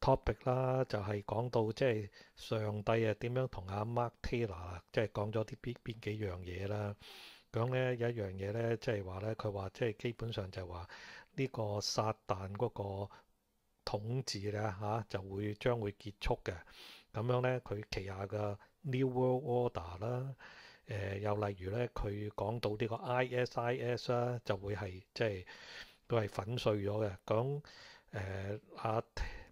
topic 啦，就係講到即係上帝啊點樣同阿 Mark Taylor 啊，即係講咗啲邊邊幾樣嘢啦。咁咧一樣嘢咧，即係話咧，佢話即係基本上就係話呢個撒旦嗰個統治咧嚇就會將會結束嘅。咁樣咧，佢旗下嘅 New World Order 啦，誒又例如咧，佢講到呢個 ISIS 啦，就會係即係都係粉碎咗嘅。咁誒阿。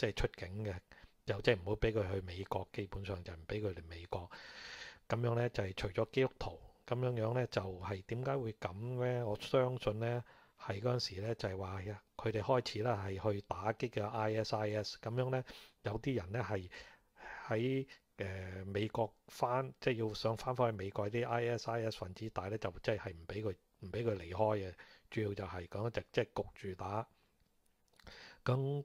即係出境嘅，又即係唔好俾佢去美國，基本上就唔俾佢嚟美國咁樣咧。就係除咗基督徒咁樣樣咧，就係點解會咁咧？我相信咧，係嗰陣時咧就係話佢哋開始啦，係去打擊嘅 ISIS 咁樣咧，有啲人咧係喺誒美國翻，即係要想翻返去美國啲 ISIS 分子，但咧就即係唔俾佢唔俾佢離開嘅。主要就係講直即係焗住打咁。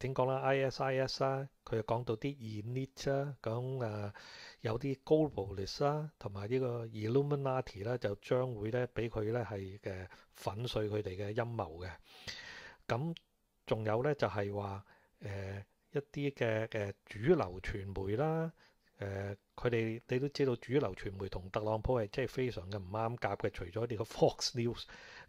點講啦，ISIS 啊，佢又講到啲 init 啊，咁诶有啲 g l o b a l i s t 啦，同埋呢個 illuminati 啦，就將會咧俾佢咧係嘅粉碎佢哋嘅陰謀嘅。咁仲有咧就係話诶一啲嘅誒主流傳媒啦，诶佢哋你都知道主流傳媒同特朗普係真係非常嘅唔啱夾嘅，除咗呢個 Fox News。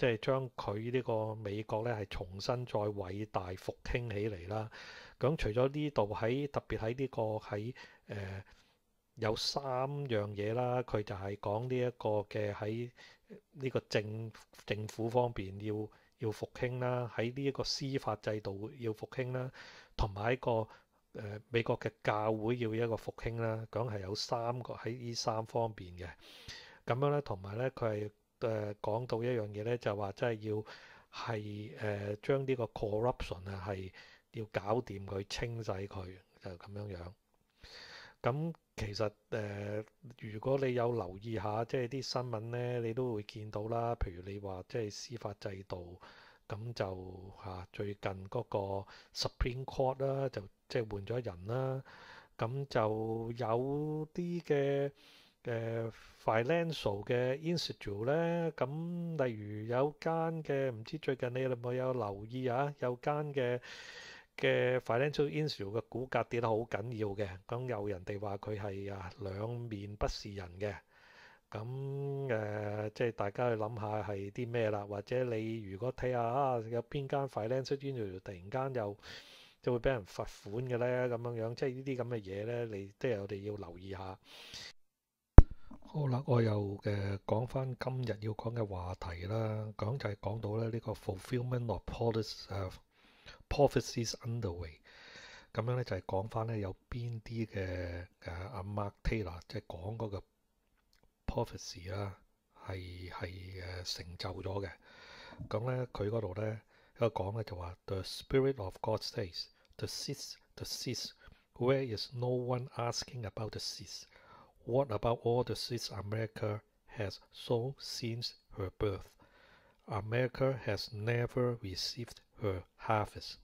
即係將佢呢個美國咧係重新再偉大復興起嚟啦。咁除咗呢度喺特別喺呢個喺誒有三樣嘢啦，佢就係講呢一個嘅喺呢個政政府方面要要復興啦，喺呢一個司法制度要復興啦，同埋一個誒美國嘅教會要一個復興啦。講係有三個喺呢三方面嘅咁樣咧，同埋咧佢係。誒講到一樣嘢咧，就話即係要係誒將呢個 corruption 啊，係要搞掂佢、清洗佢就咁樣樣。咁其實誒，如果你有留意下，即係啲新聞咧，你都會見到啦。譬如你話即係司法制度，咁就嚇最近嗰個 Supreme Court 啦，就即係換咗人啦，咁就有啲嘅。嘅 financial 嘅 i n s i d e 咧，咁例如有間嘅，唔知最近你有冇有留意啊？有間嘅嘅 financial i n s i d e 嘅股價跌得好緊要嘅，咁有人哋話佢係啊兩面不是人嘅。咁誒，即係大家去諗下係啲咩啦？或者你如果睇下啊，有邊間 financial i n s i d e 突然間又就會俾人罰款嘅咧？咁樣樣即係呢啲咁嘅嘢咧，你都係我哋要留意下。好啦，我又嘅講翻今日要講嘅話題啦，講就係講到咧呢個 fulfilment l of prophecies underway，咁樣咧就係講翻咧有邊啲嘅诶阿 Mark Taylor 即係講嗰個 prophecy 啦，係系诶成就咗嘅。咁咧佢嗰度咧一個講咧就話 The spirit of God stays, the sees, the s e s where is no one asking about the s e s What about all the seats America has s o w n since her birth? America has never received her harvest.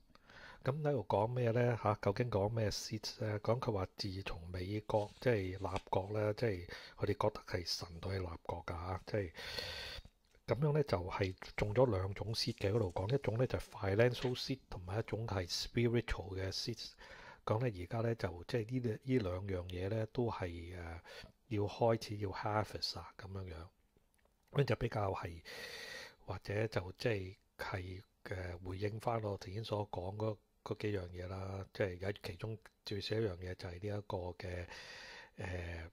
咁喺度讲咩咧？吓，究竟讲咩 seats 咧？讲佢话自从美国即系立国咧，即系佢哋觉得系神都系立国噶吓，即系咁样咧就系中咗两种 seat 嘅嗰度讲，一种咧就 financial seat，同埋一种系 spiritual 嘅 seat。講咧，而家咧就即係呢呢兩樣嘢咧，都係誒要開始要 harvest 啊，咁樣樣咁就比較係或者就即係係誒回應翻我頭先所講嗰嗰幾樣嘢啦。即係有其中最少一樣嘢就係呢一個嘅誒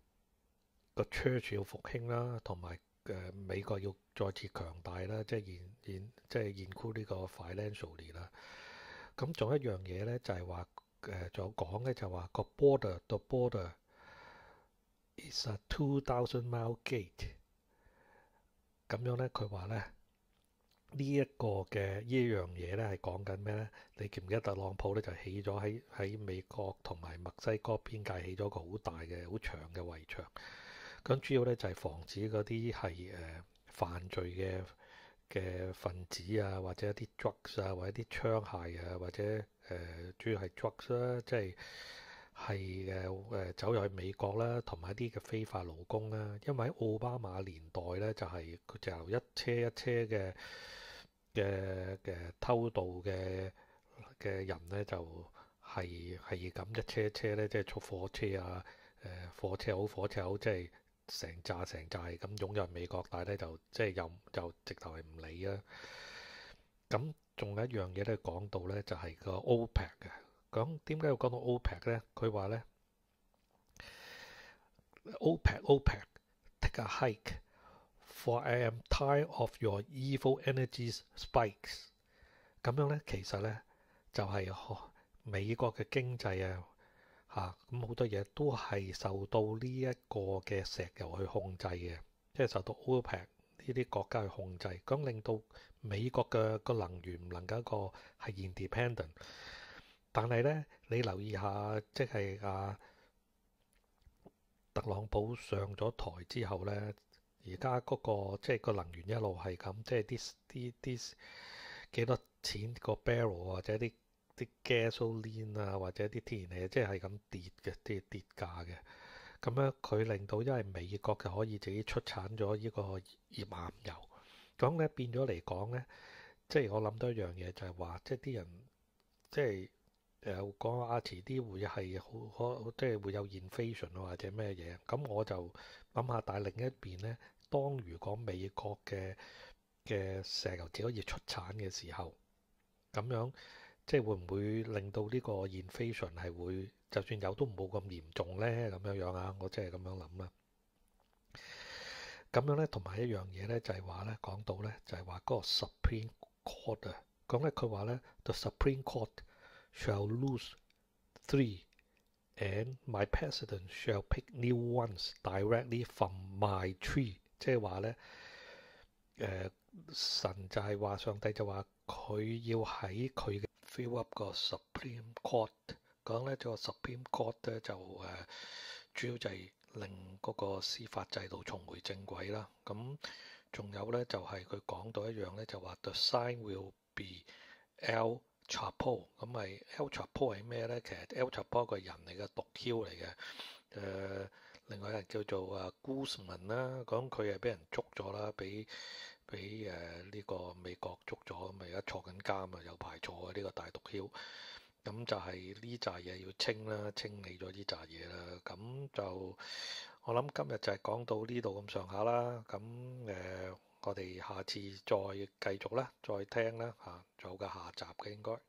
個 church 要復興啦，同埋誒美國要再次強大啦，即係現現即係現 n c 呢個 financially 啦。咁仲有一樣嘢咧，就係話。誒，仲講咧就話個 border，the border is a two thousand mile gate。咁樣咧，佢話咧呢一個嘅呢一樣嘢咧係講緊咩咧？你記唔記得特朗普咧就起咗喺喺美國同埋墨西哥邊界起咗個好大嘅好長嘅圍牆？咁主要咧就係防止嗰啲係誒犯罪嘅。嘅分子啊，或者一啲 drugs 啊，或者啲槍械啊，或者誒主要係 drugs 啦，即係係誒誒走入去美國啦，同埋一啲嘅非法勞工啦。因為喺奧巴馬年代咧，就係佢就由一車一車嘅嘅嘅偷渡嘅嘅人咧，就係係咁一車車咧，即係坐火車啊，誒火車好火車好，即係。成扎成扎咁涌入美國，但係咧就即係又又直頭係唔理啊！咁仲有一樣嘢咧講到咧，就係個 OPEC 嘅咁點解要講到 OPEC 咧？佢話咧 OPEC OPEC take a hike for I am tired of your evil energy spikes。咁樣咧，其實咧就係美國嘅經濟啊！啊，咁好多嘢都係受到呢一個嘅石油去控制嘅，即係受到 OPEC 呢啲國家去控制，咁令到美國嘅個能源唔能夠一個係 independent。但係咧，你留意下，即係啊特朗普上咗台之後咧，而家嗰個即係個能源一路係咁，即係啲啲啲幾多錢個 barrel 或者啲。啲 gasoline 啊，或者啲天然氣，即係咁跌嘅跌跌價嘅。咁樣佢令到，因為美國就可以自己出產咗呢個頁岩油。咁咧變咗嚟講咧，即係我諗到一樣嘢就係話，即係啲人即係誒講啊，遲啲會係好可即係會有 inflation 啊，或者咩嘢。咁我就諗下，但係另一邊咧，當如果美國嘅嘅石油自己出產嘅時候，咁樣。即係會唔會令到呢個 inflation 係會，就算有都冇咁嚴重呢？咁樣樣啊，我真係咁樣諗啦。咁樣咧，同埋一樣嘢咧，就係話咧講到咧，就係話嗰個 Supreme Court 啊。咁咧佢話咧，The Supreme Court shall lose three，and my president shall pick new ones directly from my tree。即係話咧，誒神就係話上帝就話佢要喺佢嘅。fill up 個 Supreme Court 講咧，做 Supreme Court 咧就誒，主要就係令嗰個司法制度重回正軌啦。咁仲有咧，就係佢講到一樣咧，就話 The sign will be El Chapo。咁咪 El Chapo 係咩咧？其實 El Chapo 個人嚟嘅毒枭嚟嘅。誒，另外一人叫做啊 Guzman 啦，講佢係俾人捉咗啦，俾。俾誒呢個美國捉咗咁嘛，而家坐緊監啊又有排坐啊呢個大毒枭。咁就係呢扎嘢要清啦，清理咗呢扎嘢啦，咁就我諗今日就係講到呢度咁上下啦，咁誒我哋下次再繼續啦，再聽啦嚇，有嘅下集嘅應該。